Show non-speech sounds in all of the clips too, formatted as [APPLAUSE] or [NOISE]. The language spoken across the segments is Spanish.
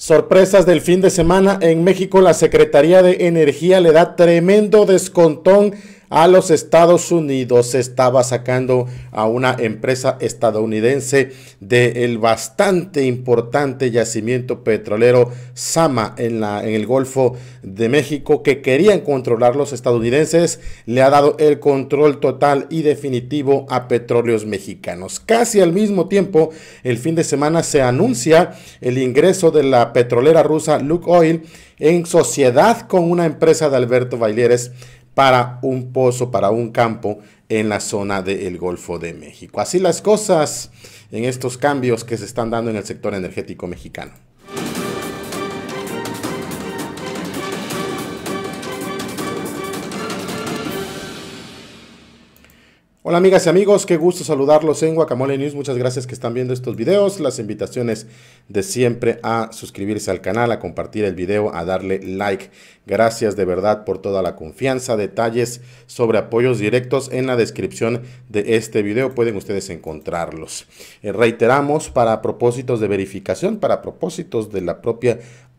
Sorpresas del fin de semana en México, la Secretaría de Energía le da tremendo descontón a los Estados Unidos. Se estaba sacando a una empresa estadounidense del bastante importante yacimiento petrolero Sama en, la, en el Golfo de México que querían controlar los estadounidenses. Le ha dado el control total y definitivo a petróleos mexicanos. Casi al mismo tiempo, el fin de semana se anuncia el ingreso de la petrolera rusa Luke Oil en sociedad con una empresa de Alberto Bailieres para un pozo, para un campo en la zona del Golfo de México. Así las cosas en estos cambios que se están dando en el sector energético mexicano. Hola amigas y amigos, qué gusto saludarlos en Guacamole News. Muchas gracias que están viendo estos videos. Las invitaciones de siempre a suscribirse al canal, a compartir el video, a darle like. Gracias de verdad por toda la confianza. Detalles sobre apoyos directos en la descripción de este video pueden ustedes encontrarlos. Eh, reiteramos para propósitos de verificación, para propósitos de la propia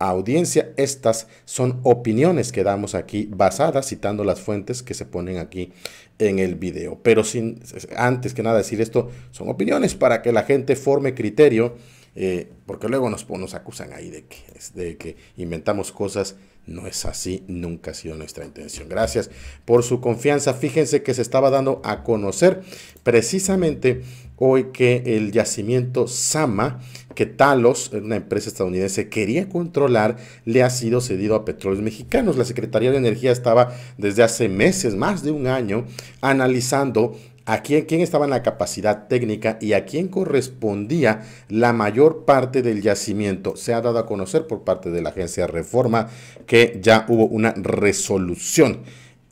audiencia. Estas son opiniones que damos aquí basadas citando las fuentes que se ponen aquí en el video. Pero sin, antes que nada decir esto, son opiniones para que la gente forme criterio, eh, porque luego nos, nos acusan ahí de que, de que inventamos cosas no es así, nunca ha sido nuestra intención. Gracias por su confianza. Fíjense que se estaba dando a conocer precisamente hoy que el yacimiento Sama, que Talos, una empresa estadounidense, quería controlar, le ha sido cedido a petróleos mexicanos. La Secretaría de Energía estaba desde hace meses, más de un año, analizando a quién, estaba en la capacidad técnica y a quién correspondía la mayor parte del yacimiento. Se ha dado a conocer por parte de la agencia Reforma que ya hubo una resolución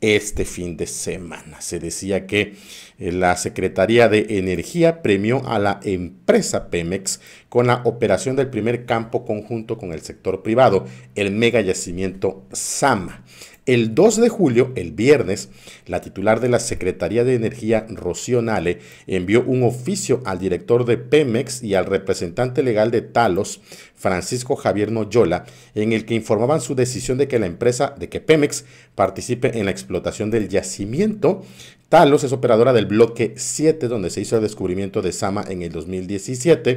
este fin de semana. Se decía que eh, la Secretaría de Energía premió a la empresa Pemex con la operación del primer campo conjunto con el sector privado, el mega yacimiento Sama. El 2 de julio, el viernes, la titular de la Secretaría de Energía, Rocío Nale, envió un oficio al director de Pemex y al representante legal de Talos, Francisco Javier Noyola, en el que informaban su decisión de que la empresa, de que Pemex participe en la explotación del yacimiento. Talos es operadora del bloque 7, donde se hizo el descubrimiento de Sama en el 2017,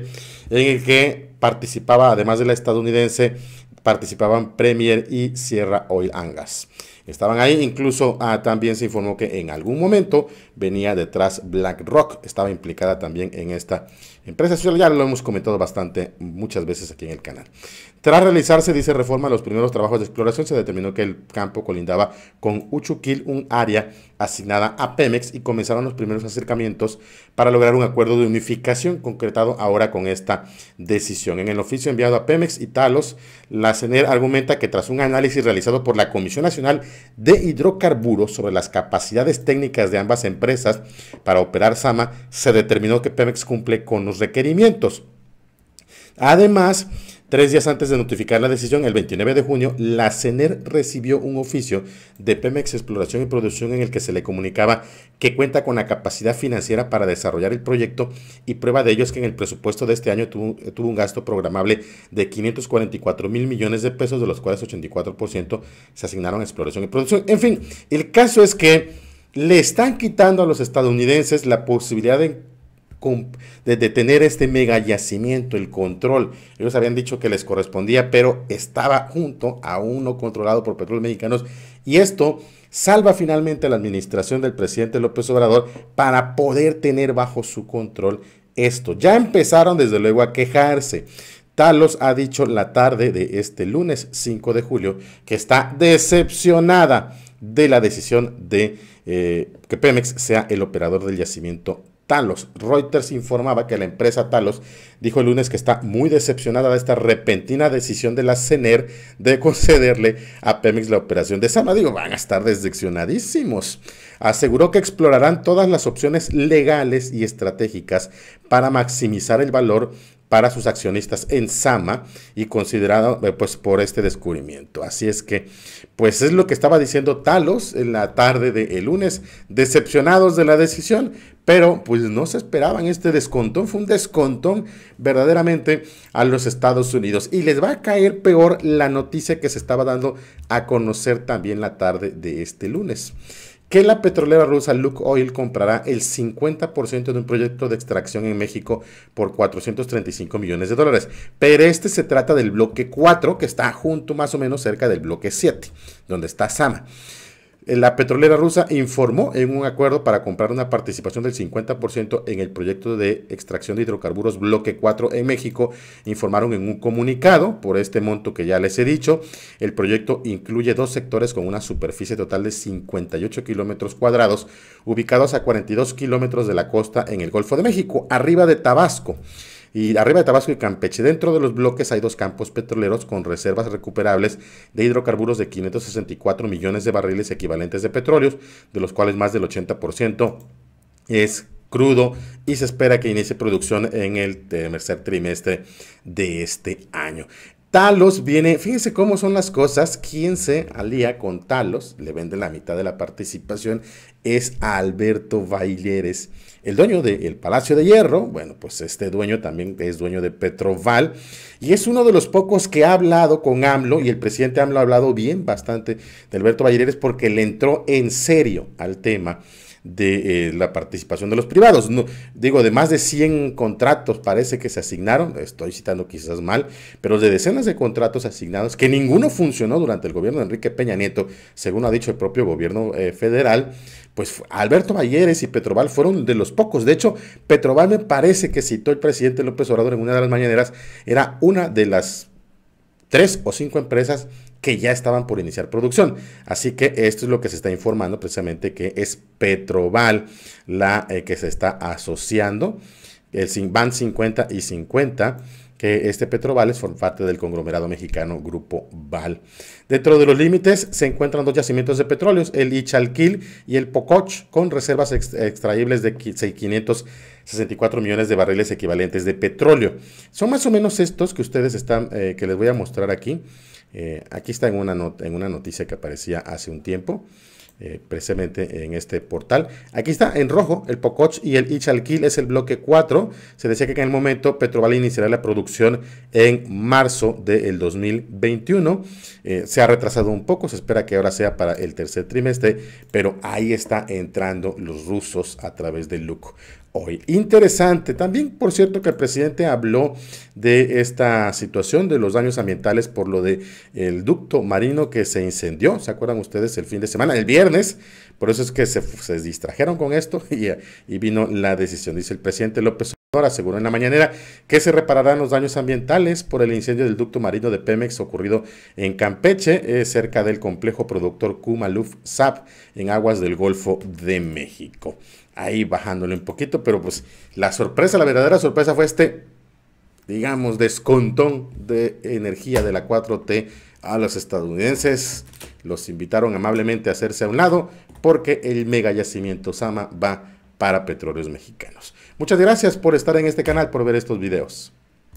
en el que participaba, además de la estadounidense participaban Premier y Sierra Oil Angas. Estaban ahí, incluso ah, también se informó que en algún momento venía detrás BlackRock, estaba implicada también en esta empresa. social, ya lo hemos comentado bastante muchas veces aquí en el canal. Tras realizarse, dice Reforma, los primeros trabajos de exploración, se determinó que el campo colindaba con Uchuquil, un área asignada a Pemex, y comenzaron los primeros acercamientos para lograr un acuerdo de unificación concretado ahora con esta decisión. En el oficio enviado a Pemex y Talos, la CENER argumenta que tras un análisis realizado por la Comisión Nacional de hidrocarburos sobre las capacidades técnicas de ambas empresas para operar Sama, se determinó que Pemex cumple con los requerimientos. Además Tres días antes de notificar la decisión, el 29 de junio, la CENER recibió un oficio de Pemex Exploración y Producción en el que se le comunicaba que cuenta con la capacidad financiera para desarrollar el proyecto y prueba de ello es que en el presupuesto de este año tuvo, tuvo un gasto programable de 544 mil millones de pesos, de los cuales 84% se asignaron a exploración y producción. En fin, el caso es que le están quitando a los estadounidenses la posibilidad de desde tener este mega yacimiento, el control. Ellos habían dicho que les correspondía, pero estaba junto a uno controlado por petróleos mexicanos. Y esto salva finalmente a la administración del presidente López Obrador para poder tener bajo su control esto. Ya empezaron desde luego a quejarse. Talos ha dicho la tarde de este lunes 5 de julio que está decepcionada de la decisión de eh, que Pemex sea el operador del yacimiento Talos. Reuters informaba que la empresa Talos dijo el lunes que está muy decepcionada de esta repentina decisión de la CENER de [LAUGHS] concederle a Pemex la operación de Sama. Digo, van a estar decepcionadísimos. Aseguró que explorarán todas las opciones legales y estratégicas para maximizar el valor para sus accionistas en Sama y considerado eh, pues por este descubrimiento. Así es que pues es lo que estaba diciendo Talos en la tarde del el lunes, decepcionados de la decisión, pero pues no se esperaban este descontón, fue un descontón verdaderamente a los Estados Unidos. Y les va a caer peor la noticia que se estaba dando a conocer también la tarde de este lunes que la petrolera rusa Luke Oil comprará el 50% de un proyecto de extracción en México por 435 millones de dólares. Pero este se trata del bloque 4, que está junto más o menos cerca del bloque 7, donde está Sama. La petrolera rusa informó en un acuerdo para comprar una participación del 50% en el proyecto de extracción de hidrocarburos Bloque 4 en México. Informaron en un comunicado por este monto que ya les he dicho. El proyecto incluye dos sectores con una superficie total de 58 kilómetros cuadrados, ubicados a 42 kilómetros de la costa en el Golfo de México, arriba de Tabasco. Y arriba de Tabasco y Campeche, dentro de los bloques hay dos campos petroleros con reservas recuperables de hidrocarburos de 564 millones de barriles equivalentes de petróleo, de los cuales más del 80% es crudo y se espera que inicie producción en el tercer trimestre de este año. Talos viene, fíjense cómo son las cosas, quien se alía con Talos, le vende la mitad de la participación, es Alberto Baileres, el dueño del Palacio de Hierro, bueno, pues este dueño también es dueño de Petroval, y es uno de los pocos que ha hablado con AMLO, y el presidente AMLO ha hablado bien bastante de Alberto Baileres porque le entró en serio al tema de eh, la participación de los privados. digo, de más de 100 contratos parece que se asignaron, estoy citando quizás mal, pero de decenas de contratos asignados, que ninguno funcionó durante el gobierno de Enrique Peña Nieto, según ha dicho el propio gobierno eh, federal, pues Alberto Valleres y Petrobal fueron de los pocos. De hecho, Petrobal me parece que citó el presidente López Obrador en una de las mañaneras, era una de las tres o cinco empresas que ya estaban por iniciar producción. Así que esto es lo que se está informando precisamente que es Petroval la eh, que se está asociando. El, van 50 y 50 que este Petroval es parte del conglomerado mexicano Grupo Val. Dentro de los límites se encuentran dos yacimientos de petróleos, el Ichalquil y el Pococh, con reservas extraíbles de 564 millones de barriles equivalentes de petróleo. Son más o menos estos que ustedes están, eh, que les voy a mostrar aquí. Eh, aquí está en una, en una noticia que aparecía hace un tiempo. Eh, precisamente en este portal. Aquí está en rojo el Pococh y el Ichalquil es el bloque 4. Se decía que en el momento Petroval iniciará la producción en marzo del 2021. Eh, se ha retrasado un poco, se espera que ahora sea para el tercer trimestre, pero ahí está entrando los rusos a través del LUK hoy. Interesante. También, por cierto, que el presidente habló de esta situación de los daños ambientales por lo de el ducto marino que se incendió. ¿Se acuerdan ustedes el fin de semana? El viernes. Por eso es que se, se distrajeron con esto [LAUGHS] y, y vino la decisión. Dice el presidente López aseguró en la mañanera que se repararán los daños ambientales por el incendio del ducto marino de Pemex ocurrido en Campeche, eh, cerca del complejo productor Kumaluf SAP, en aguas del Golfo de México. Ahí bajándole un poquito, pero pues la sorpresa, la verdadera sorpresa fue este, digamos, descontón de energía de la 4T a los estadounidenses. Los invitaron amablemente a hacerse a un lado porque el mega yacimiento Sama va para petróleos mexicanos. Muchas gracias por estar en este canal, por ver estos videos.